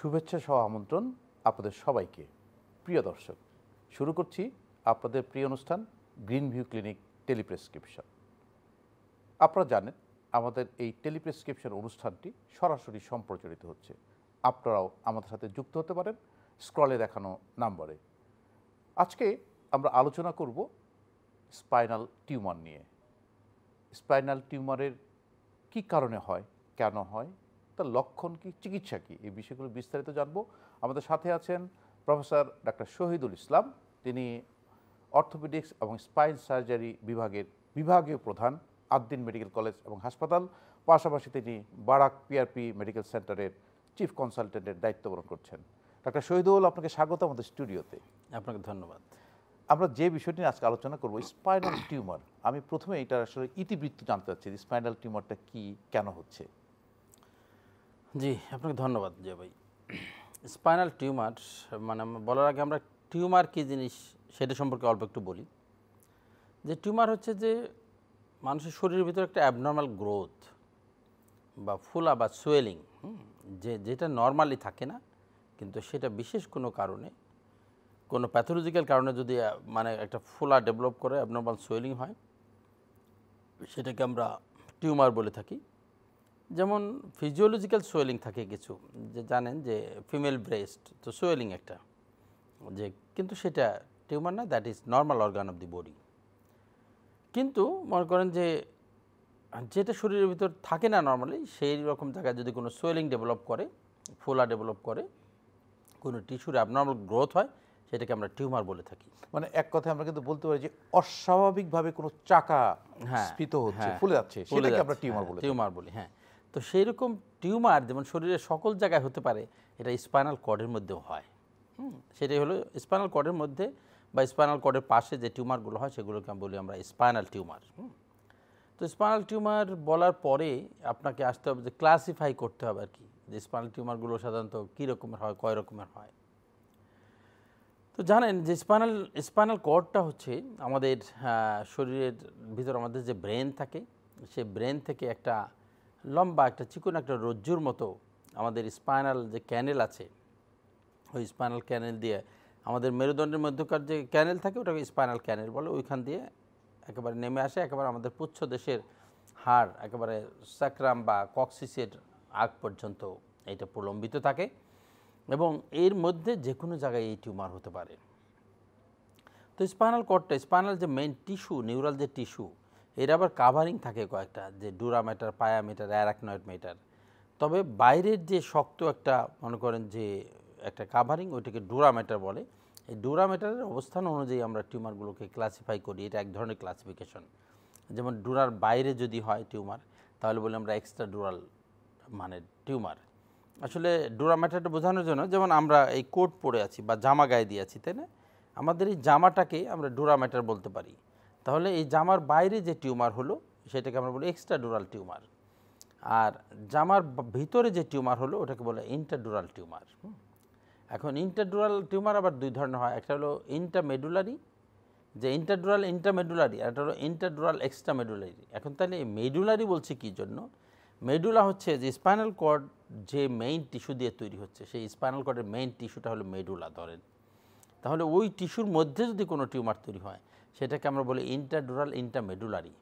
শুভেচ্ছা সহ আমন্ত্রণ আপনাদের সবাইকে প্রিয় দর্শক শুরু করছি আপনাদের প্রিয় অনুষ্ঠান গ্রিন ভিউ ক্লিনিক টেলিপ্রেসক্রিপশন আপনারা জানেন আমাদের এই টেলিপ্রেসক্রিপশন অনুষ্ঠানটি সরাসরি সম্প্রচারিত হচ্ছে আপনারাও আমাদের সাথে যুক্ত হতে পারেন স্ক্রলে দেখানো নাম্বারে আজকে আমরা আলোচনা করব স্পাইনাল টিউমার নিয়ে স্পাইনাল টিউমারের কি কারণে হয় কেন হয় তার লক্ষণ কি চিকিৎসা কি এই বিষয়গুলো বিস্তারিত জানব আমাদের সাথে আছেন প্রফেসর ডাক্তার শহীদুল ইসলাম তিনি অর্থোপেডিক্স এবং স্পাইন সার্জারি বিভাগের বিভাগীয় প্রধান আদ্দিন মেডিকেল কলেজ এবং হাসপাতাল পাশাপাশি তিনি বারাক পিআরপি মেডিকেল সেন্টারের চিফ কনসালটেন্টের দায়িত্ব পালন করছেন ডাক্তার শহীদুল আপনাকে স্বাগত আমাদের স্টুডিওতে আপনাকে ধন্যবাদ আমরা যে বিষয়টি আজকে আলোচনা করব স্পাইনাল টিউমার আমি প্রথমে এটা আসলে ইতিবৃত্ত জানতে চাচ্ছি স্পাইনাল টিউমারটা কি কেন হচ্ছে জি আপনাকে ধন্যবাদ জয় ভাই স্পাইনাল টিউমার মানে বলার আগে আমরা টিউমার কী জিনিস সেটা সম্পর্কে অল্প একটু বলি যে টিউমার হচ্ছে যে মানুষের শরীরের ভিতরে একটা অ্যাবনর্মাল গ্রোথ বা ফুলা বা সোয়েলিং যে যেটা নর্মালি থাকে না কিন্তু সেটা বিশেষ কোনো কারণে কোনো প্যাথোলজিক্যাল কারণে যদি মানে একটা ফুলা ডেভেলপ করে অ্যাবনর্মাল সোয়েলিং হয় সেটাকে আমরা টিউমার বলে থাকি যেমন ফিজিওলজিক্যাল সোয়েলিং থাকে কিছু যে জানেন যে ফিমেল ব্রেস্ট তো সোয়েলিং একটা যে কিন্তু সেটা টিউমার না that is normal organ of the body কিন্তু মনে করেন যে যেটা শরীরের ভিতর থাকে না নর্মালি সেই রকম জায়গায় যদি কোনো সোয়েলিং ডেভেলপ করে ফোলা ডেভেলপ করে কোনো টিস্যুর অ্যাবনর্মাল গ্রোথ হয় সেটাকে আমরা টিউমার বলে থাকি মানে এক কথায় আমরা কিন্তু বলতে পারি যে অস্বাভাবিকভাবে কোনো চাকা হ্যাঁ স্ফীত হচ্ছে হ্যাঁ, ফুলে যাচ্ছে সেটাকে আমরা টিউমার বলি টিউমার বলি হ্যাঁ তো সেই রকম টিউমার যেমন শরীরের সকল জায়গায় হতে পারে এটা স্পাইনাল কর্ডের মধ্যেও হয় সেটাই হলো স্পাইনাল কর্ডের মধ্যে বা স্পাইনাল কর্ডের পাশে যে টিউমারগুলো হয় সেগুলোকে আমি বলি আমরা স্পাইনাল টিউমার তো স্পাইনাল টিউমার বলার পরে আপনাকে আসতে হবে যে ক্লাসিফাই করতে হবে আর কি যে স্পাইনাল টিউমারগুলো সাধারণত কী রকমের হয় কয় রকমের হয় তো জানেন যে স্পাইনাল স্পাইনাল কর্ডটা হচ্ছে আমাদের হ্যাঁ, শরীরের ভিতর আমাদের যে ব্রেন থাকে সে ব্রেন থেকে একটা লম্বা একটা চিকন একটা রজ্জুর মতো আমাদের স্পাইনাল যে ক্যানেল আছে ওই স্পাইনাল ক্যানেল দিয়ে আমাদের মেরুদণ্ডের মধ্যকার যে ক্যানেল থাকে ওটাকে স্পাইনাল ক্যানেল বলে ওইখান দিয়ে একেবারে নেমে আসে একেবারে আমাদের পুচ্ছ দেশের হাড় একেবারে স্যাক্রাম বা কক্সিসের আগ পর্যন্ত এটা প্রলম্বিত থাকে এবং এর মধ্যে যে কোনো জায়গায় এই টিউমার হতে পারে তো স্পাইনাল কর্ডটা স্পাইনাল যে মেন টিস্যু নিউরাল যে টিস্যু এর আবার কাভারিং থাকে কয়েকটা যে ডুরামেটার মেটার অ্যারাকনয়েড মেটার তবে বাইরের যে শক্ত একটা মনে করেন যে একটা কাভারিং ওইটাকে মেটার বলে এই মেটারের অবস্থান অনুযায়ী আমরা টিউমারগুলোকে ক্লাসিফাই করি এটা এক ধরনের ক্লাসিফিকেশন যেমন ডুরার বাইরে যদি হয় টিউমার তাহলে বলি আমরা এক্সট্রা ডুরাল মানে টিউমার আসলে ডুরামেটারটা বোঝানোর জন্য যেমন আমরা এই কোট পরে আছি বা জামা গায়ে দিয়ে আছি তাই না আমাদের এই জামাটাকে আমরা ম্যাটার বলতে পারি তাহলে এই জামার বাইরে যে টিউমার হলো সেটাকে আমরা বলি এক্সট্রাডুরাল টিউমার আর জামার ভিতরে যে টিউমার হলো ওটাকে বলে ইন্টারডুরাল টিউমার এখন ইন্টারডুরাল টিউমার আবার দুই ধরনের হয় একটা হলো ইন্টারমেডুলারি যে ইন্টারডুরাল ইন্টারমেডুলারি আর একটা হলো ইন্টারডুরাল এক্সট্রামেডুলারি এখন তাহলে এই মেডুলারি বলছে কি জন্য মেডুলা হচ্ছে যে স্পাইনাল কর্ড যে মেইন টিস্যু দিয়ে তৈরি হচ্ছে সেই স্পাইনাল কর্ডের মেইন টিস্যুটা হলো মেডুলা ধরেন তাহলে ওই টিস্যুর মধ্যে যদি কোনো টিউমার তৈরি হয় সেটাকে আমরা বলি ইন্টারডুরাল ইন্টারমেডুলারি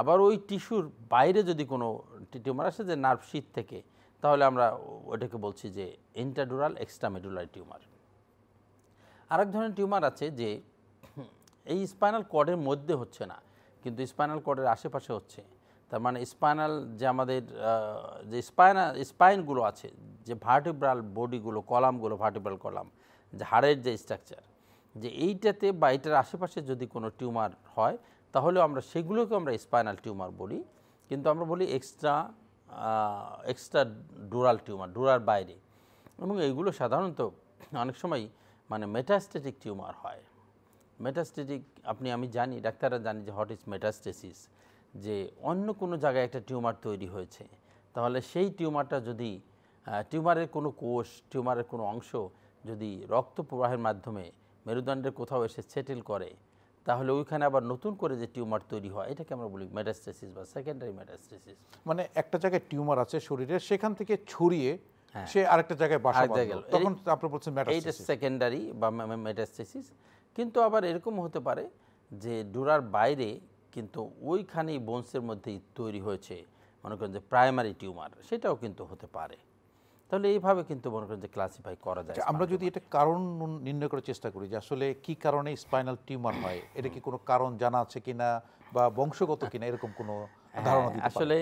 আবার ওই টিস্যুর বাইরে যদি কোনো টিউমার আসে যে নার্ভ শীত থেকে তাহলে আমরা ওটাকে বলছি যে ইন্টারডুরাল এক্সট্রামেডুলারি টিউমার আরেক ধরনের টিউমার আছে যে এই স্পাইনাল কর্ডের মধ্যে হচ্ছে না কিন্তু স্পাইনাল কর্ডের আশেপাশে হচ্ছে তার মানে স্পাইনাল যে আমাদের যে স্পাইনা স্পাইনগুলো আছে যে ভার্টিব্রাল বডিগুলো কলামগুলো ভার্টিব্রাল কলাম যে হাড়ের যে স্ট্রাকচার যে এইটাতে বা এটার আশেপাশে যদি কোনো টিউমার হয় তাহলে আমরা সেগুলোকে আমরা স্পাইনাল টিউমার বলি কিন্তু আমরা বলি এক্সট্রা এক্সট্রা ডোরাল টিউমার ডোরার বাইরে এবং এইগুলো সাধারণত অনেক সময় মানে মেটাস্টেটিক টিউমার হয় মেটাস্টেটিক আপনি আমি জানি ডাক্তাররা জানি যে হোয়াট ইজ মেটাস্টেসিস যে অন্য কোনো জায়গায় একটা টিউমার তৈরি হয়েছে তাহলে সেই টিউমারটা যদি টিউমারের কোনো কোষ টিউমারের কোনো অংশ যদি রক্ত প্রবাহের মাধ্যমে মেরুদণ্ডের কোথাও এসে সেটেল করে তাহলে ওইখানে আবার নতুন করে যে টিউমার তৈরি হয় এটাকে আমরা বলি মেটাস্টেসিস বা সেকেন্ডারি মেটাস্টেসিস মানে একটা জায়গায় টিউমার আছে শরীরে সেখান থেকে ছড়িয়ে হ্যাঁ। সে আরেকটা জায়গায় বাসা গেল তখন আপনি বলছেন এইটা সেকেন্ডারি বা মেটাস্টেসিস কিন্তু আবার এরকম হতে পারে যে ডোরার বাইরে কিন্তু ওইখানেই বোনসের মধ্যেই তৈরি হয়েছে মনে করেন যে প্রাইমারি টিউমার সেটাও কিন্তু হতে পারে তাহলে এইভাবে কিন্তু মনে করেন যে ক্লাসিফাই করা যায় আচ্ছা, আমরা যদি এটা কারণ নির্ণয় করার চেষ্টা করি যে আসলে কি কারণে স্পাইনাল টিউমার হয় এটা কি কোনো কারণ জানা আছে কিনা বা বংশগত কিনা এরকম কোনো হ্যাঁ, ধারণা আসলে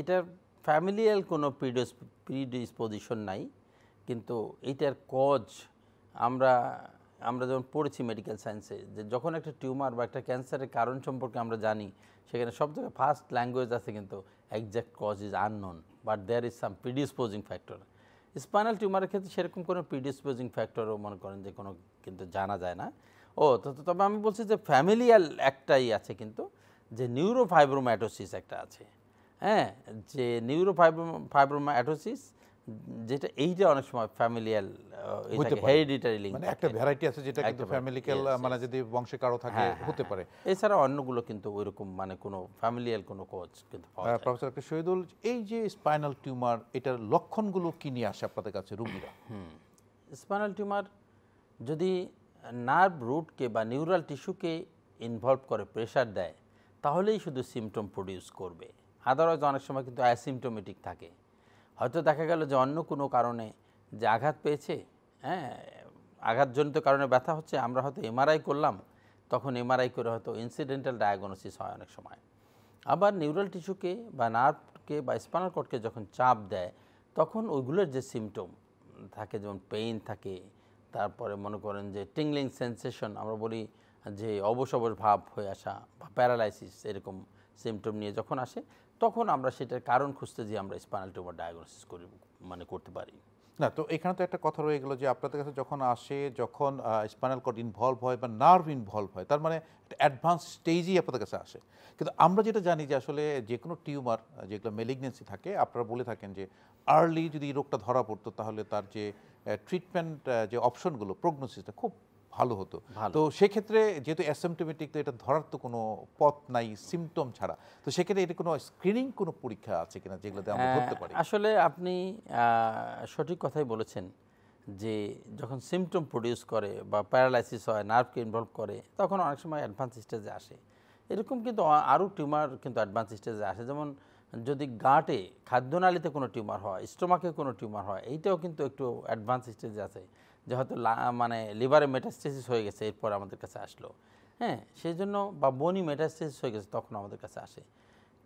এটার ফ্যামিলিয়াল কোনো প্রিডিস প্রিডিসপোজিশন নাই কিন্তু এটার কজ আমরা আমরা যেমন পড়েছি মেডিকেল সায়েন্সে যে যখন একটা টিউমার বা একটা ক্যান্সারের কারণ সম্পর্কে আমরা জানি সেখানে সব জায়গায় ফার্স্ট ল্যাঙ্গুয়েজ আছে কিন্তু exact cause is unknown but there is some predisposing factor spinal টিউমারের ক্ষেত্রে সেরকম কোনো প্রিডিসপোজিং ফ্যাক্টরও মনে করেন যে কোনো কিন্তু জানা যায় না ও তবে আমি বলছি যে ফ্যামিলিয়াল একটাই আছে কিন্তু যে নিউরোফাইব্রোম্যাটোসিস একটা আছে হ্যাঁ যে নিউরোফাইব্রো ফাইব্রোম্যাটোসিস যেটা এইটা অনেক সময় ফ্যামিলিয়াল হেরিডিটারি লিঙ্ক মানে একটা ভ্যারাইটি আছে যেটা কিন্তু ফ্যামিলিক্যাল মানে যদি বংশে কারো থাকে হ্যাঁ, হ্যাঁ, হতে হ্যাঁ। পারে এছাড়া অন্যগুলো কিন্তু ওইরকম মানে কোনো ফ্যামিলিয়াল কোনো কোচ কিন্তু প্রফেসর শহীদুল এই যে স্পাইনাল টিউমার এটার লক্ষণগুলো কি নিয়ে আসে আপনাদের কাছে রুগীরা স্পাইনাল টিউমার যদি নার্ভ রুটকে বা নিউরাল টিস্যুকে ইনভলভ করে প্রেশার দেয় তাহলেই শুধু সিমটম প্রডিউস করবে আদারওয়াইজ অনেক সময় কিন্তু অ্যাসিমটোমেটিক থাকে হয়তো দেখা গেল যে অন্য কোনো কারণে যে আঘাত পেয়েছে হ্যাঁ আঘাতজনিত কারণে ব্যথা হচ্ছে আমরা হয়তো এমআরআই করলাম তখন এমআরআই করে হয়তো ইনসিডেন্টাল ডায়াগনোসিস হয় অনেক সময় আবার নিউরাল টিস্যুকে বা নার্ভকে বা স্পাইনাল কর্ডকে যখন চাপ দেয় তখন ওইগুলোর যে সিমটম থাকে যেমন পেইন থাকে তারপরে মনে করেন যে টিংলিং সেন্সেশন আমরা বলি যে অবসবস ভাব হয়ে আসা বা প্যারালাইসিস এরকম সিমটম নিয়ে যখন আসে তখন আমরা সেটার কারণ খুঁজতে যে আমরা স্পাইনাল টিউমার ডায়াগনোসিস করি মানে করতে পারি না তো এখানে তো একটা কথা রয়ে গেল যে আপনাদের কাছে যখন আসে যখন স্পাইনাল কর্ড ইনভলভ হয় বা নার্ভ ইনভলভ হয় তার মানে অ্যাডভান্স স্টেজই আপনাদের কাছে আসে কিন্তু আমরা যেটা জানি যে আসলে যে কোনো টিউমার যেগুলো মেলিগনেন্সি থাকে আপনারা বলে থাকেন যে আর্লি যদি রোগটা ধরা পড়তো তাহলে তার যে ট্রিটমেন্ট যে অপশনগুলো প্রগনোসিসটা খুব ভালো হতো তো সেক্ষেত্রে যেহেতু অ্যাসেমটোমেটিক তো এটা ধরার তো কোনো পথ নাই সিমটম ছাড়া তো সেক্ষেত্রে এটা কোনো স্ক্রিনিং কোনো পরীক্ষা আছে কিনা যেগুলোতে আমরা হ্যাঁ, ধরতে পারি আসলে আপনি সঠিক কথাই বলেছেন যে যখন সিমটম প্রডিউস করে বা প্যারালাইসিস হয় নার্ভকে ইনভলভ করে তখন অনেক সময় অ্যাডভান্স স্টেজে আসে এরকম কিন্তু আরও টিউমার কিন্তু অ্যাডভান্স স্টেজে আসে যেমন যদি গাঁটে খাদ্যনালীতে কোনো টিউমার হয় স্টোমাকে কোনো টিউমার হয় এইটাও কিন্তু একটু অ্যাডভান্স স্টেজে আছে যে হয়তো মানে লিভারে মেটাস্টেসিস হয়ে গেছে এরপর আমাদের কাছে আসলো হ্যাঁ সেই জন্য বা বনি মেটাস্টেসিস হয়ে গেছে তখন আমাদের কাছে আসে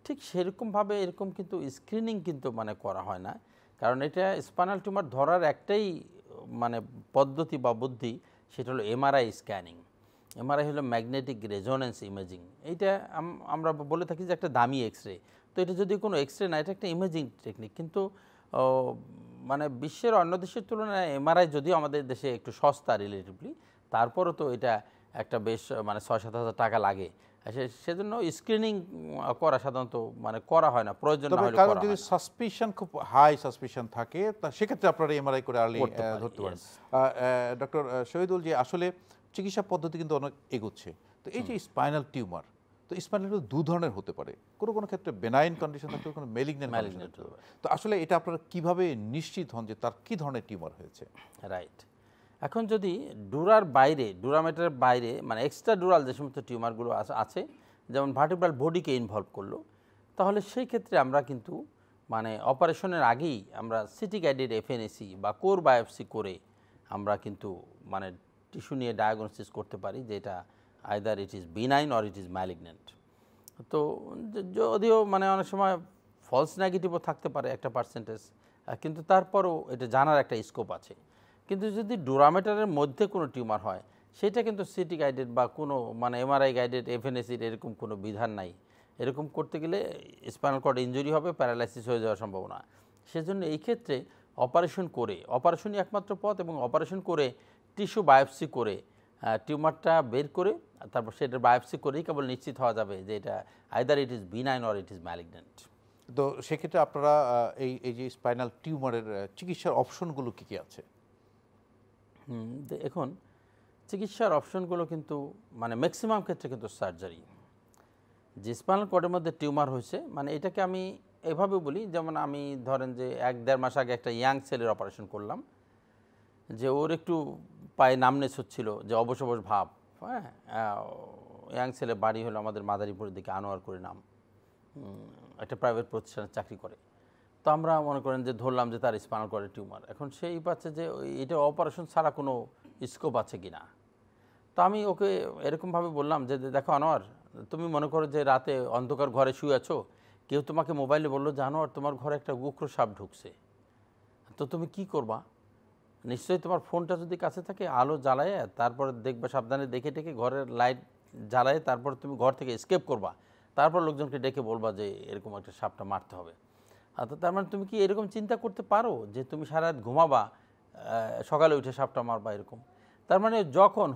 ঠিক সেরকমভাবে এরকম কিন্তু স্ক্রিনিং কিন্তু মানে করা হয় না কারণ এটা স্পাইনাল টিউমার ধরার একটাই মানে পদ্ধতি বা বুদ্ধি সেটা হলো এমআরআই স্ক্যানিং এমআরআই হলো ম্যাগনেটিক রেজোনেন্স ইমেজিং এইটা আমরা বলে থাকি যে একটা দামি এক্স রে তো এটা যদি কোনো এক্স রে না এটা একটা ইমেজিং টেকনিক কিন্তু মানে বিশ্বের অন্য দেশের তুলনায় এমআরআই যদিও আমাদের দেশে একটু সস্তা রিলেটিভলি তারপরও তো এটা একটা বেশ মানে ছয় সাত হাজার টাকা লাগে সেজন্য স্ক্রিনিং করা সাধারণত মানে করা হয় না প্রয়োজন যদি সাসপিশন খুব হাই সাসপিশন থাকে তা সেক্ষেত্রে আপনারা এমআরআই করে আর্লি ধরতে পারেন ডক্টর শহীদুল যে আসলে চিকিৎসা পদ্ধতি কিন্তু অনেক এগোচ্ছে তো এই যে স্পাইনাল টিউমার তো স্পাইনাল দু ধরনের হতে পারে কোনো কোনো ক্ষেত্রে বেনাইন কন্ডিশন থাকতে কোনো মেলিগনেন্ট কন্ডিশন তো আসলে এটা আপনারা কীভাবে নিশ্চিত হন যে তার কী ধরনের টিউমার হয়েছে রাইট এখন যদি ডুরার বাইরে ডুরামেটারের বাইরে মানে এক্সট্রা ডুরাল যে সমস্ত টিউমারগুলো আছে যেমন ভার্টিব্রাল বডিকে ইনভলভ করলো তাহলে সেই ক্ষেত্রে আমরা কিন্তু মানে অপারেশনের আগেই আমরা সিটি গাইডেড এফএনএসি বা কোর বায়োপসি করে আমরা কিন্তু মানে টিস্যু নিয়ে ডায়াগনোসিস করতে পারি যেটা either it is benign or it is malignant তো যদিও মানে অনেক সময় ফলস নেগেটিভও থাকতে পারে একটা পার্সেন্টেজ কিন্তু তারপরও এটা জানার একটা স্কোপ আছে কিন্তু যদি ডোরামেটারের মধ্যে কোনো টিউমার হয় সেটা কিন্তু সিটি গাইডেড বা কোনো মানে এমআরআই গাইডেড এফএনএসির এরকম কোনো বিধান নাই এরকম করতে গেলে স্পাইনাল কর্ড ইঞ্জুরি হবে প্যারালাইসিস হয়ে যাওয়ার সম্ভাবনা সেজন্য এই ক্ষেত্রে অপারেশন করে অপারেশনই একমাত্র পথ এবং অপারেশন করে টিস্যু বায়োপসি করে টিউমারটা বের করে তারপর সেটা বায়োপসি করেই কেবল নিশ্চিত হওয়া যাবে যে এটা either it is benign or it is malignant তো সেক্ষেত্রে আপনারা এই এই যে স্পাইনাল টিউমারের চিকিৎসার অপশনগুলো কী কী আছে এখন চিকিৎসার অপশনগুলো কিন্তু মানে ম্যাক্সিমাম ক্ষেত্রে কিন্তু সার্জারি যে স্পাইনাল কোডের মধ্যে টিউমার হয়েছে মানে এটাকে আমি এভাবে বলি যেমন আমি ধরেন যে এক দেড় মাস আগে একটা ইয়াং ছেলের অপারেশন করলাম যে ওর একটু পায়ে নামনে হচ্ছিল যে অবশ অবশ ভাব হ্যাঁ ইয়াং ছেলে বাড়ি হলো আমাদের মাদারীপুরের দিকে আনোয়ার করে নাম একটা প্রাইভেট প্রতিষ্ঠানে চাকরি করে তো আমরা মনে করেন যে ধরলাম যে তার স্পানাল করে টিউমার এখন সেই পাচ্ছে যে এটা অপারেশন ছাড়া কোনো স্কোপ আছে কি না তো আমি ওকে এরকমভাবে বললাম যে দেখো আনোয়ার তুমি মনে করো যে রাতে অন্ধকার ঘরে শুয়ে আছো কেউ তোমাকে মোবাইলে বললো যে আনোয়ার তোমার ঘরে একটা উগ্র সাপ ঢুকছে তো তুমি কি করবা নিশ্চয়ই তোমার ফোনটা যদি কাছে থাকে আলো জ্বালায় তারপরে দেখবে সাবধানে দেখে টেকে ঘরের লাইট জ্বালায় তারপর তুমি ঘর থেকে স্কেপ করবা তারপর লোকজনকে ডেকে বলবা যে এরকম একটা সাপটা মারতে হবে তো তার মানে তুমি কি এরকম চিন্তা করতে পারো যে তুমি সারা রাত ঘুমাবা সকালে উঠে সাপটা মারবা এরকম তার মানে যখন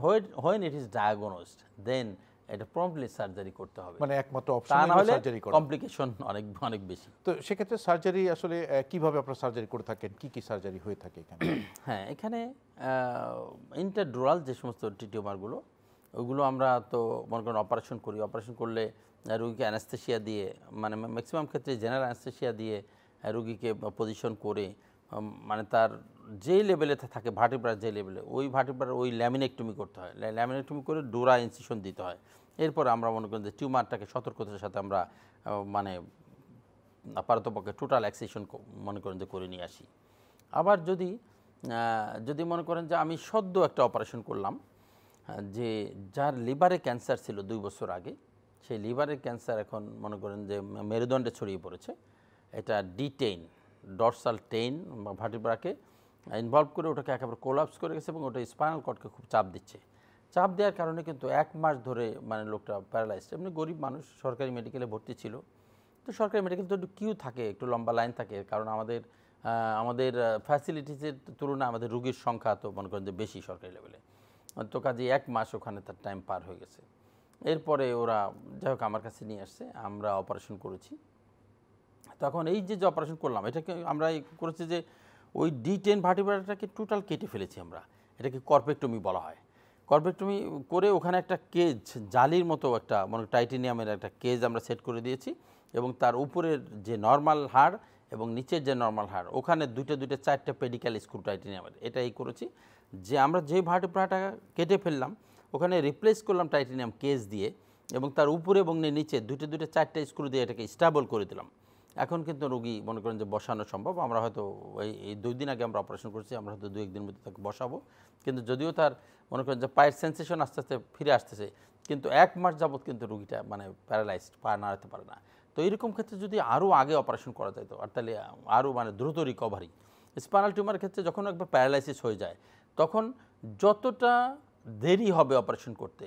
when it is diagnosed then এটা প্রম্পটলি সার্জারি করতে হবে মানে একমাত্র অপশন সার্জারি করা কমপ্লিকেশন অনেক অনেক বেশি তো সেক্ষেত্রে সার্জারি আসলে কিভাবে আপনারা সার্জারি করে থাকেন কি কি সার্জারি হয়ে থাকে এখানে হ্যাঁ এখানে ইন্টারডোরাল যে সমস্ত টিটিউমারগুলো ওগুলো আমরা তো মনে করেন অপারেশন করি অপারেশন করলে রুগীকে অ্যানাস্থেশিয়া দিয়ে মানে ম্যাক্সিমাম ক্ষেত্রে জেনারেল অ্যানাস্থেশিয়া দিয়ে রুগীকে পজিশন করে মানে তার যেই লেভেলে থাকে ভার্টিপ্রার যে লেভেলে ওই ভার্টিপ্রার ওই ল্যামিনেকটমি করতে হয় ল্যামিনেকটমি করে ডোরা ইনসিশন দিতে হয় এরপর আমরা মনে করি যে টিউমারটাকে সতর্কতার সাথে আমরা মানে আপারতপক্ষে টোটাল অ্যাক্সেশন মনে করেন যে করে নিয়ে আসি আবার যদি যদি মনে করেন যে আমি সদ্য একটা অপারেশন করলাম যে যার লিভারে ক্যান্সার ছিল দুই বছর আগে সেই লিভারের ক্যান্সার এখন মনে করেন যে মেরুদণ্ডে ছড়িয়ে পড়েছে এটা ডিটেইন ডরসাল টেন বা ভার্টিব্রাকে ইনভলভ করে ওটাকে একেবারে কোলাপস করে গেছে এবং ওটা স্পাইনাল কর্ডকে খুব চাপ দিচ্ছে চাপ দেওয়ার কারণে কিন্তু এক মাস ধরে মানে লোকটা প্যারালাইজ এমনি গরিব মানুষ সরকারি মেডিকেলে ভর্তি ছিল তো সরকারি মেডিকেল তো একটু কিউ থাকে একটু লম্বা লাইন থাকে কারণ আমাদের আমাদের ফ্যাসিলিটিসের তুলনায় আমাদের রুগীর সংখ্যা তো মনে করেন যে বেশি সরকারি লেভেলে তো কাজে এক মাস ওখানে তার টাইম পার হয়ে গেছে এরপরে ওরা যাই হোক আমার কাছে নিয়ে আসছে আমরা অপারেশন করেছি তখন এই যে যে অপারেশন করলাম এটাকে আমরা করেছি যে ওই ডি টেন ভার্টিব্রাটাকে টোটাল কেটে ফেলেছি আমরা এটাকে কর্পেক্টমি বলা হয় কর্পেক্টমি করে ওখানে একটা কেজ জালির মতো একটা মানে টাইটেনিয়ামের একটা কেজ আমরা সেট করে দিয়েছি এবং তার উপরের যে নর্মাল হাড় এবং নিচের যে নর্মাল হাড় ওখানে দুইটা দুইটা চারটে পেডিক্যাল স্ক্রু টাইটেনিয়ামের এটাই করেছি যে আমরা যে ভার্টিব্রাটা কেটে ফেললাম ওখানে রিপ্লেস করলাম টাইটেনিয়াম কেজ দিয়ে এবং তার উপরে এবং নিচে দুইটা দুইটা চারটে স্ক্রু দিয়ে এটাকে স্টাবল করে দিলাম এখন কিন্তু রোগী মনে করেন যে বসানো সম্ভব আমরা হয়তো এই এই দুই দিন আগে আমরা অপারেশন করছি আমরা হয়তো দু একদিন মধ্যে তাকে বসাবো কিন্তু যদিও তার মনে করেন যে পায়ের সেন্সেশন আস্তে আস্তে ফিরে আসতেছে কিন্তু এক মাস যাবৎ কিন্তু রুগীটা মানে প্যারালাইজড পা নাড়াতে পারে না তো এরকম ক্ষেত্রে যদি আরও আগে অপারেশন করা যেত আর তাহলে আরও মানে দ্রুত রিকভারি স্পাইনাল টিউমার ক্ষেত্রে যখন একবার প্যারালাইসিস হয়ে যায় তখন যতটা দেরি হবে অপারেশন করতে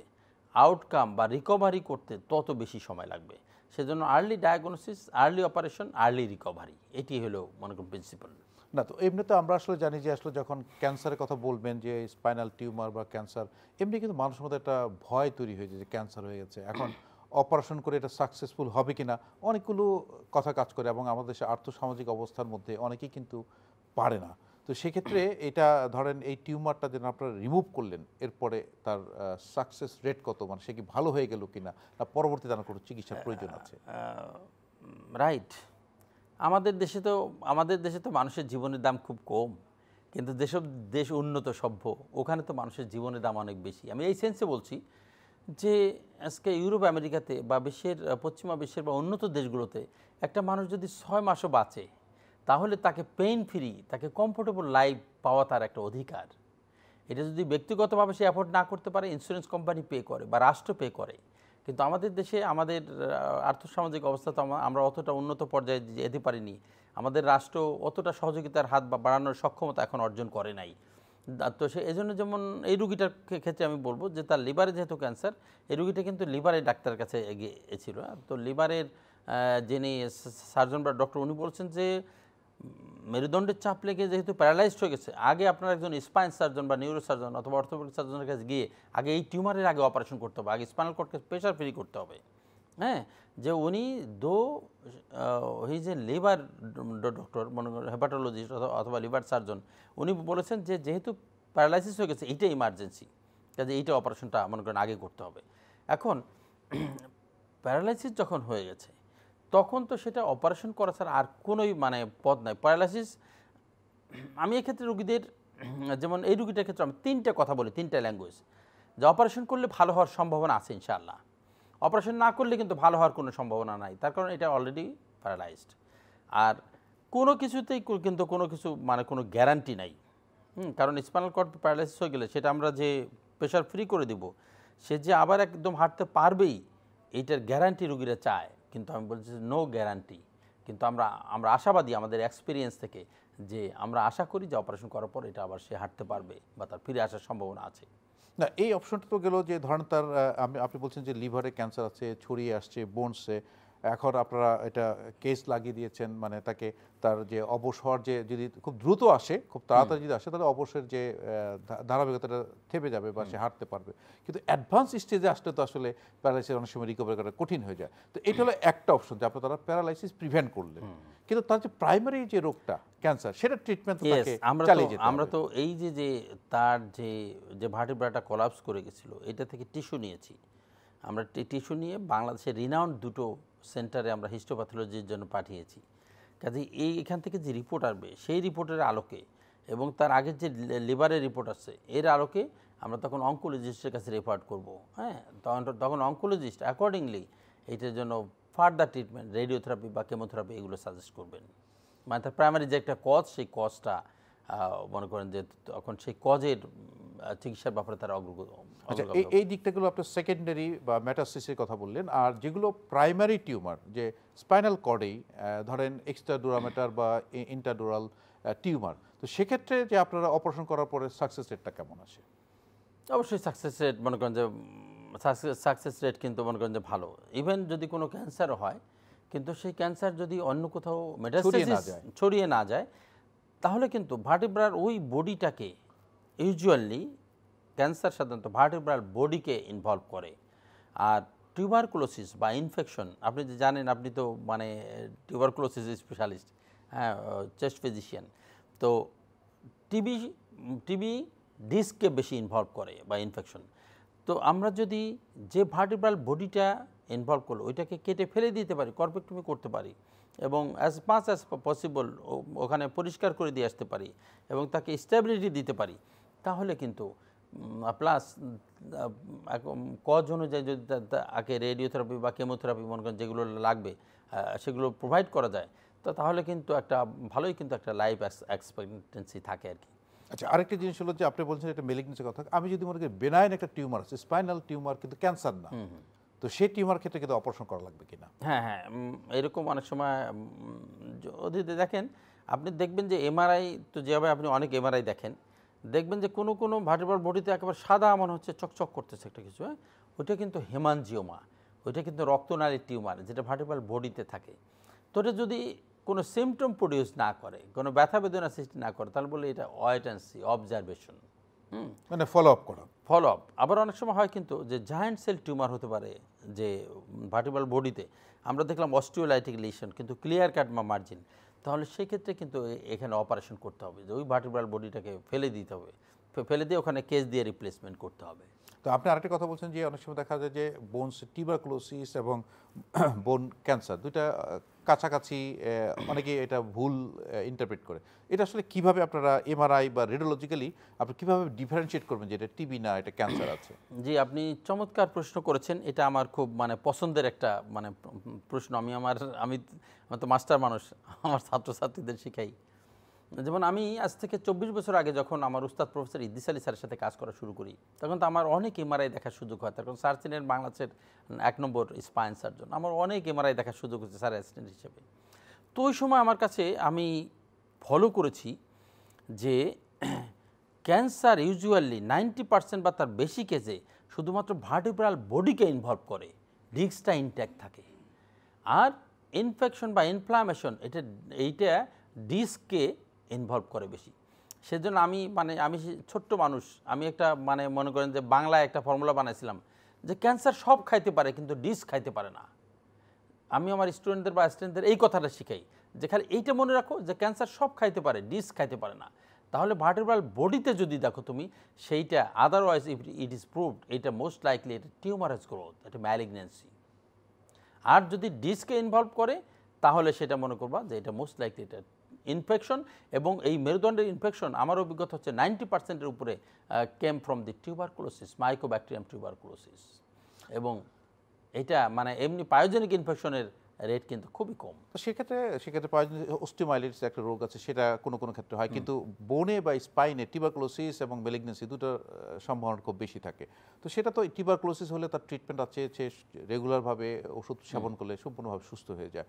আউটকাম বা রিকভারি করতে তত বেশি সময় লাগবে সেজন্য early diagnosis early operation early recovery এটি হলো মনে করুন প্রিন্সিপাল না তো এমনি তো আমরা আসলে জানি যে আসলে যখন ক্যান্সারের কথা বলবেন যে স্পাইনাল টিউমার বা ক্যান্সার এমনি কিন্তু মানুষের মধ্যে একটা ভয় তৈরি হয়েছে যে ক্যান্সার হয়ে গেছে এখন অপারেশন করে এটা সাকসেসফুল হবে কি না অনেকগুলো কথা কাজ করে এবং আমাদের দেশে আর্থসামাজিক অবস্থার মধ্যে অনেকেই কিন্তু পারে না তো সেক্ষেত্রে এটা ধরেন এই টিউমারটা যেন আপনারা রিমুভ করলেন এরপরে তার সাকসেস রেট কত মানে সে কি ভালো হয়ে গেল কিনা না পরবর্তীতে তার কোনো চিকিৎসার প্রয়োজন আছে রাইট আমাদের দেশে তো আমাদের দেশে তো মানুষের জীবনের দাম খুব কম কিন্তু যেসব দেশ উন্নত সভ্য ওখানে তো মানুষের জীবনের দাম অনেক বেশি আমি এই সেন্সে বলছি যে আজকে ইউরোপ আমেরিকাতে বা বিশ্বের পশ্চিমা বিশ্বের বা উন্নত দেশগুলোতে একটা মানুষ যদি ছয় মাসও বাঁচে তাহলে তাকে পেইন ফ্রি তাকে কমফোর্টেবল লাইফ পাওয়া তার একটা অধিকার এটা যদি ব্যক্তিগতভাবে সে অ্যাফোর্ড না করতে পারে ইন্স্যুরেন্স কোম্পানি পে করে বা রাষ্ট্র পে করে কিন্তু আমাদের দেশে আমাদের আর্থসামাজিক অবস্থা তো আমরা অতটা উন্নত পর্যায়ে যেতে পারিনি আমাদের রাষ্ট্র অতটা সহযোগিতার হাত বা বাড়ানোর সক্ষমতা এখন অর্জন করে নাই তো সে এই জন্য যেমন এই রুগীটার ক্ষেত্রে আমি বলবো যে তার লিভারে যেহেতু ক্যান্সার এই রুগীটা কিন্তু লিভারের ডাক্তার কাছে এগিয়েছিল তো লিভারের যিনি সার্জন বা ডক্টর উনি বলছেন যে মেরুদণ্ডের চাপ লেগে যেহেতু প্যারালাইজড হয়ে গেছে আগে আপনার একজন স্পাইন সার্জন বা নিউরো সার্জন অথবা অর্থোপেডিক সার্জনের কাছে গিয়ে আগে এই টিউমারের আগে অপারেশন করতে হবে আগে স্পাইনাল কর্ডকে প্রেশার ফ্রি করতে হবে হ্যাঁ যে উনি দো ওই যে লিভার ডক্টর মনে করেন হেপাটোলজিস্ট অথবা লিভার সার্জন উনি বলেছেন যে যেহেতু প্যারালাইসিস হয়ে গেছে এইটা ইমার্জেন্সি কাজে এইটা অপারেশনটা মনে করেন আগে করতে হবে এখন প্যারালাইসিস যখন হয়ে গেছে তখন তো সেটা অপারেশন করা ছাড়া আর কোনোই মানে পথ নাই প্যারালাইসিস আমি এক্ষেত্রে রুগীদের যেমন এই রুগীটার ক্ষেত্রে আমি তিনটা কথা বলি তিনটা ল্যাঙ্গুয়েজ যে অপারেশন করলে ভালো হওয়ার সম্ভাবনা আছে ইনশাআল্লাহ অপারেশন না করলে কিন্তু ভালো হওয়ার কোনো সম্ভাবনা নাই তার কারণ এটা অলরেডি প্যারালাইজড আর কোনো কিছুতেই কিন্তু কোনো কিছু মানে কোনো গ্যারান্টি নাই কারণ স্পাইনাল কর্ড প্যারালাইসিস হয়ে গেলে সেটা আমরা যে প্রেশার ফ্রি করে দিব সে যে আবার একদম হাঁটতে পারবেই এইটার গ্যারান্টি রুগীরা চায় কিন্তু আমি বলছি নো গ্যারান্টি কিন্তু আমরা আমরা আশাবাদী আমাদের এক্সপিরিয়েন্স থেকে যে আমরা আশা করি যে অপারেশন করার পর এটা আবার সে হাঁটতে পারবে বা তার ফিরে আসার সম্ভাবনা আছে না এই অপশনটা তো গেল যে ধরেন তার আপনি বলছেন যে লিভারে ক্যান্সার আছে ছড়িয়ে আসছে বোনসে এখন আপনারা এটা কেস লাগিয়ে দিয়েছেন মানে তাকে তার যে অবসর যে যদি খুব দ্রুত আসে খুব তাড়াতাড়ি যদি আসে তাহলে অবসর যে ধারাবাহিকতাটা থেমে যাবে বা সে হাঁটতে পারবে কিন্তু অ্যাডভান্স স্টেজে আসলে তো আসলে প্যারালাইসিস অনেক সময় রিকভারি করা কঠিন হয়ে যায় তো এটা হলো একটা অপশন যে আপনার তারা প্যারালাইসিস প্রিভেন্ট করলেন কিন্তু তার যে প্রাইমারি যে রোগটা ক্যান্সার সেটা ট্রিটমেন্ট আমরা আমরা তো এই যে যে তার যে যে ভার্টিব্রাটা কলাপস করে গেছিল এটা থেকে টিস্যু নিয়েছি আমরা টিস্যু নিয়ে বাংলাদেশের রিনাউন্ড দুটো সেন্টারে আমরা হিস্টোপ্যাথোলজির জন্য পাঠিয়েছি কাজে এই এখান থেকে যে রিপোর্ট আসবে সেই রিপোর্টের আলোকে এবং তার আগের যে লিভারের রিপোর্ট আসছে এর আলোকে আমরা তখন অঙ্কোলজিস্টের কাছে রেফার করব হ্যাঁ তখন তখন অঙ্কোলজিস্ট অ্যাকর্ডিংলি এইটার জন্য ফার্দার ট্রিটমেন্ট রেডিওথেরাপি বা কেমোথেরাপি এগুলো সাজেস্ট করবেন মানে তার প্রাইমারি যে একটা কজ সেই কজটা মনে করেন যে তখন সেই কজের চিকিৎসার ব্যাপারে তারা অগ্রগত আচ্ছা এই এই দিকটাগুলো আপনার সেকেন্ডারি বা ম্যাটাস্টিসের কথা বললেন আর যেগুলো প্রাইমারি টিউমার যে স্পাইনাল কর্ডেই ধরেন এক্সট্রা ডোরামেটার বা ইন্টারডোরাল টিউমার তো সেক্ষেত্রে যে আপনারা অপারেশন করার পরে সাকসেস রেটটা কেমন আসে অবশ্যই সাকসেস রেট মনে করেন যে সাকসেস রেট কিন্তু মনে করেন যে ভালো ইভেন যদি কোনো ক্যান্সার হয় কিন্তু সেই ক্যান্সার যদি অন্য কোথাও মেটাস্টাসিস ছড়িয়ে না যায় তাহলে কিন্তু ভার্টিব্রার ওই বডিটাকে ইউজুয়ালি ক্যান্সার সাধারণত ভার্টিব্রাল বডিকে ইনভলভ করে আর টিউবারকুলোসিস বা ইনফেকশন আপনি যে জানেন আপনি তো মানে টিউবারকুলোসিস স্পেশালিস্ট হ্যাঁ চেস্ট ফিজিশিয়ান তো টিবি টিবি ডিস্ককে বেশি ইনভলভ করে বা ইনফেকশন তো আমরা যদি যে ভার্টিব্রাল বডিটা ইনভলভ করলো ওইটাকে কেটে ফেলে দিতে পারি করপেক্টমি করতে পারি এবং অ্যাজ মাস অ্যাজ পসিবল ওখানে পরিষ্কার করে দিয়ে আসতে পারি এবং তাকে স্টেবিলিটি দিতে পারি তাহলে কিন্তু প্লাস কজ অনুযায়ী যদি আগে রেডিওথেরাপি বা কেমোথেরাপি মনে করেন যেগুলো লাগবে সেগুলো প্রোভাইড করা যায় তো তাহলে কিন্তু একটা ভালোই কিন্তু একটা লাইফ এক্সপেক্টেন্সি থাকে আর কি আচ্ছা আরেকটা জিনিস হলো যে আপনি বলছেন একটা মেলিগনেসের কথা আমি যদি মনে করি বেনাইন একটা টিউমার আছে স্পাইনাল টিউমার কিন্তু ক্যান্সার না তো সেই টিউমার ক্ষেত্রে কিন্তু অপারেশন করা লাগবে কিনা হ্যাঁ হ্যাঁ এরকম অনেক সময় যদি দেখেন আপনি দেখবেন যে এমআরআই তো যেভাবে আপনি অনেক এমআরআই দেখেন দেখবেন যে কোনো কোনো ভাটিবার বডিতে একেবারে সাদা মনে হচ্ছে চকচক করতেছে একটা কিছু হ্যাঁ ওইটা কিন্তু হেমানজিওমা ওইটা কিন্তু রক্তনালী টিউমার যেটা ভার্টিব্রাল বডিতে থাকে তো ওটা যদি কোনো সিমটম প্রডিউস না করে কোনো ব্যথা বেদনা সৃষ্টি না করে তাহলে বলে এটা ওয়েট অবজারভেশন হুম অবজারভেশন মানে ফলো আপ করা ফলো আপ আবার অনেক সময় হয় কিন্তু যে জায়েন্ট সেল টিউমার হতে পারে যে ভার্টিবাল বডিতে আমরা দেখলাম অস্টিওলাইটিক লিশন কিন্তু ক্লিয়ার কাট বা মার্জিন তাহলে সেক্ষেত্রে কিন্তু এখানে অপারেশন করতে হবে যে ওই ভার্টিব্রাল বডিটাকে ফেলে দিতে হবে ফেলে দিয়ে ওখানে কেস দিয়ে রিপ্লেসমেন্ট করতে হবে তো আপনি আরেকটা কথা বলছেন যে অনেক সময় দেখা যায় যে বোনস ক্লোসিস এবং বোন ক্যান্সার দুইটা কাছাকাছি অনেকে এটা ভুল ইন্টারপ্রেট করে এটা আসলে কিভাবে আপনারা এমআরআই বা রেডিওলজিক্যালি আপনি কিভাবে ডিফারেন্সিয়েট করবেন যে এটা টিবি না এটা ক্যান্সার আছে জি আপনি চমৎকার প্রশ্ন করেছেন এটা আমার খুব মানে পছন্দের একটা মানে প্রশ্ন আমি আমার আমি তো মাস্টার মানুষ আমার ছাত্রছাত্রীদের শিখাই যেমন আমি আজ থেকে চব্বিশ বছর আগে যখন আমার উস্তাদ প্রফেসর ইদ্দিস আলী স্যারের সাথে কাজ করা শুরু করি তখন তো আমার অনেক এমআরআই দেখার সুযোগ হয় তখন স্যার ছিলেন বাংলাদেশের এক নম্বর স্পাইন সার্জন আমার অনেক এমআরআই দেখার সুযোগ হচ্ছে স্যার অ্যাসিস্ট্যান্ট হিসেবে তো ওই সময় আমার কাছে আমি ফলো করেছি যে ক্যান্সার ইউজুয়ালি নাইনটি পার্সেন্ট বা তার বেশি কেজে শুধুমাত্র ভার্টিব্রাল বডিকে ইনভলভ করে ডিস্কটা ইনট্যাক্ট থাকে আর ইনফেকশন বা ইনফ্লামেশন এটা এইটা ডিস্ককে ইনভলভ করে বেশি সেজন্য আমি মানে আমি ছোট্ট মানুষ আমি একটা মানে মনে করেন যে বাংলায় একটা ফর্মুলা বানাইছিলাম যে ক্যান্সার সব খাইতে পারে কিন্তু ডিস খাইতে পারে না আমি আমার স্টুডেন্টদের বা স্টুডেন্টদের এই কথাটা শিখাই যে খালি এইটা মনে রাখো যে ক্যান্সার সব খাইতে পারে ডিস খাইতে পারে না তাহলে ভার্টিব্রাল বডিতে যদি দেখো তুমি সেইটা otherwise if it is proved এটা মোস্ট লাইকলি এটা টিউমারাস গ্রোথ এটা ম্যালিগনেন্সি আর যদি ডিসকে ইনভলভ করে তাহলে সেটা মনে করবা যে এটা মোস্ট লাইকলি এটা ইনফেকশন এবং এই মেরুদণ্ডের ইনফেকশন আমার অভিজ্ঞতা হচ্ছে নাইনটি পার্সেন্টের উপরে came from the tuber tuberculosis mycobacterium ক্লোসিস এবং এটা মানে এমনি পায়োজেনিক ইনফেকশনের রেট কিন্তু খুবই কম তো সেক্ষেত্রে সেক্ষেত্রে অস্টিমাইলিটিস একটা রোগ আছে সেটা কোনো কোনো ক্ষেত্রে হয় কিন্তু বোনে বা স্পাইনে টিবারক্লোসিস এবং মেলিগনেসি দুটো সম্ভাবনা খুব বেশি থাকে তো সেটা তো টিবারক্লোসিস হলে তার ট্রিটমেন্ট আছে সে রেগুলারভাবে ওষুধ সেবন করলে সম্পূর্ণভাবে সুস্থ হয়ে যায়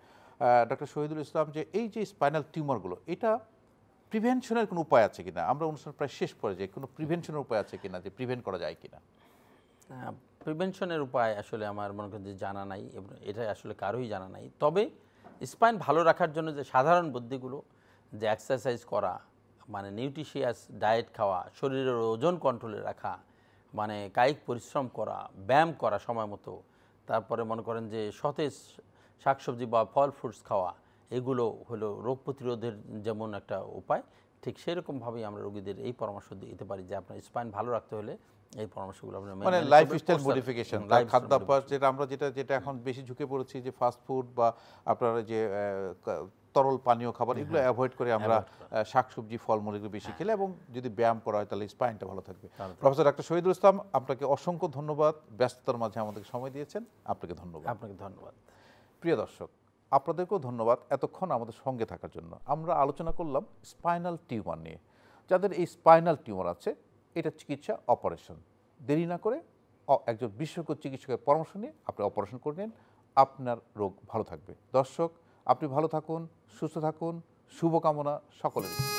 ডক্টর শহীদুল ইসলাম যে এই যে স্পাইনাল টিউমারগুলো এটা প্রিভেনশনের কোনো উপায় আছে কিনা আমরা অনুষ্ঠান প্রায় শেষ যাই কোনো প্রিভেনশনের উপায় আছে কিনা যে প্রিভেন্ট করা যায় কিনা প্রিভেনশনের উপায় আসলে আমার মনে করেন যে জানা নাই এবং এটা আসলে কারোই জানা নাই তবে স্পাইন ভালো রাখার জন্য যে সাধারণ বুদ্ধিগুলো যে এক্সারসাইজ করা মানে নিউট্রিশিয়াস ডায়েট খাওয়া শরীরের ওজন কন্ট্রোলে রাখা মানে কায়িক পরিশ্রম করা ব্যায়াম করা সময় মতো তারপরে মনে করেন যে সতেজ শাকসবজি বা ফল ফ্রুটস খাওয়া এগুলো হলো রোগ প্রতিরোধের যেমন একটা উপায় ঠিক সেরকমভাবেই আমরা রোগীদের এই পরামর্শ দিতে পারি যে আপনার স্পাইন ভালো রাখতে হলে এই পরামর্শগুলো আপনি মানে লাইফস্টাইল মডিফিকেশন খাদ্যাভ্যাস যেটা আমরা যেটা যেটা এখন বেশি ঝুঁকে পড়েছি যে ফাস্ট ফুড বা আপনার যে তরল পানীয় খাবার হ্যাঁ, এগুলো অ্যাভয়েড করে আমরা শাকসবজি ফলমূল এগুলো বেশি হ্যাঁ। খেলে এবং যদি ব্যায়াম করা হয় তাহলে স্পাইনটা ভালো থাকবে প্রফেসর ডাক্তার শহীদুল ইসলাম আপনাকে অসংখ্য ধন্যবাদ ব্যস্ততার মাঝে আমাদেরকে সময় দিয়েছেন আপনাকে ধন্যবাদ আপনাকে ধন্যবাদ প্রিয় দর্শক আপনাদেরকেও ধন্যবাদ এতক্ষণ আমাদের সঙ্গে থাকার জন্য আমরা আলোচনা করলাম স্পাইনাল টিউমার নিয়ে যাদের এই স্পাইনাল টিউমার আছে এটা চিকিৎসা অপারেশন দেরি না করে একজন বিশেষজ্ঞ চিকিৎসকের পরামর্শ নিয়ে আপনি অপারেশন করে নিন আপনার রোগ ভালো থাকবে দর্শক আপনি ভালো থাকুন সুস্থ থাকুন শুভকামনা সকলের